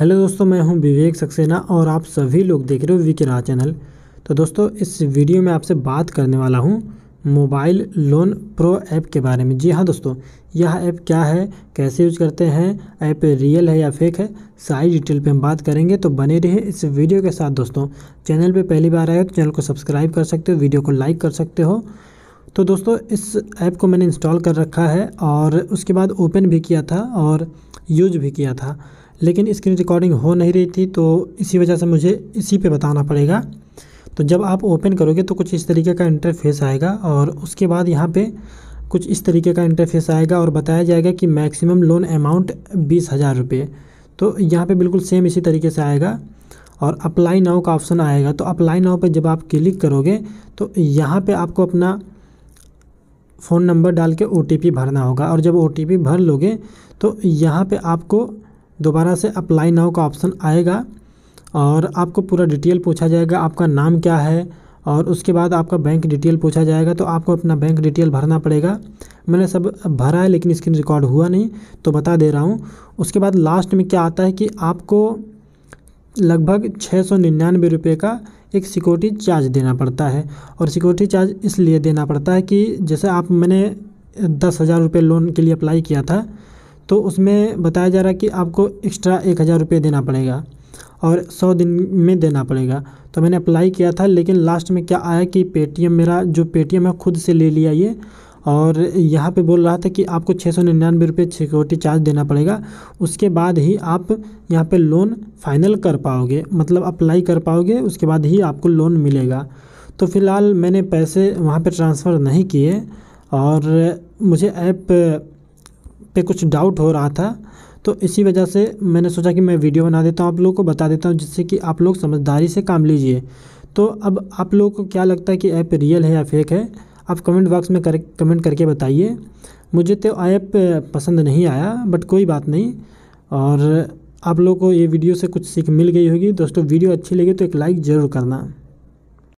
hello दोस्तों मैं हूं विवेक सक्सेना और आप सभी लोग देख रहे हो वी के राह चैनल तो दोस्तों इस वीडियो में आपसे बात करने वाला हूं मोबाइल लोन प्रो ऐप के बारे में जी हाँ दोस्तों यह ऐप क्या है कैसे यूज करते हैं ऐप रियल है या फेक है सारी डिटेल पे हम बात करेंगे तो बने रहिए इस वीडियो के साथ दोस्तों चैनल पर पहली बार आए हो तो चैनल को सब्सक्राइब कर सकते हो वीडियो को लाइक कर सकते हो तो दोस्तों इस ऐप को मैंने इंस्टॉल कर रखा है और उसके बाद ओपन भी किया था और यूज भी किया था लेकिन स्क्रीन रिकॉर्डिंग हो नहीं रही थी तो इसी वजह से मुझे इसी पे बताना पड़ेगा तो जब आप ओपन करोगे तो कुछ इस तरीके का इंटरफेस आएगा और उसके बाद यहाँ पे कुछ इस तरीके का इंटरफेस आएगा और बताया जाएगा कि मैक्सिमम लोन अमाउंट बीस हज़ार रुपये तो यहाँ पे बिल्कुल सेम इसी तरीके से आएगा और अप्लाई नाव का ऑप्शन आएगा तो अप्लाई नाव पर जब आप क्लिक करोगे तो यहाँ पर आपको अपना फ़ोन नंबर डाल के ओ भरना होगा और जब ओ भर लोगे तो यहाँ पर आपको दोबारा से अप्लाई नाव का ऑप्शन आएगा और आपको पूरा डिटेल पूछा जाएगा आपका नाम क्या है और उसके बाद आपका बैंक डिटेल पूछा जाएगा तो आपको अपना बैंक डिटेल भरना पड़ेगा मैंने सब भरा है लेकिन स्क्रीन रिकॉर्ड हुआ नहीं तो बता दे रहा हूँ उसके बाद लास्ट में क्या आता है कि आपको लगभग छः सौ निन्यानवे रुपये का एक सिक्योरिटी चार्ज देना पड़ता है और सिक्योरिटी चार्ज इसलिए देना पड़ता है कि जैसे आप मैंने दस हज़ार रुपये लोन के लिए अप्लाई किया था तो उसमें बताया जा रहा है कि आपको एक्स्ट्रा एक हज़ार रुपये देना पड़ेगा और सौ दिन में देना पड़ेगा तो मैंने अप्लाई किया था लेकिन लास्ट में क्या आया कि पेटीएम मेरा जो पेटीएम है खुद से ले लिया ये और यहाँ पे बोल रहा था कि आपको छः सौ निन्यानवे रुपये सिक्योरिटी चार्ज देना पड़ेगा उसके बाद ही आप यहाँ पे लोन फाइनल कर पाओगे मतलब अप्लाई कर पाओगे उसके बाद ही आपको लोन मिलेगा तो फ़िलहाल मैंने पैसे वहाँ पे ट्रांसफ़र नहीं किए और मुझे ऐप पे कुछ डाउट हो रहा था तो इसी वजह से मैंने सोचा कि मैं वीडियो बना देता हूँ आप लोगों को बता देता हूँ जिससे कि आप लोग समझदारी से काम लीजिए तो अब आप लोगों को क्या लगता है कि ऐप रियल है या फेक है आप कमेंट बॉक्स में कर कमेंट करके बताइए मुझे तो ऐप पसंद नहीं आया बट कोई बात नहीं और आप लोगों को ये वीडियो से कुछ सीख मिल गई होगी दोस्तों वीडियो अच्छी लगी तो एक लाइक ज़रूर करना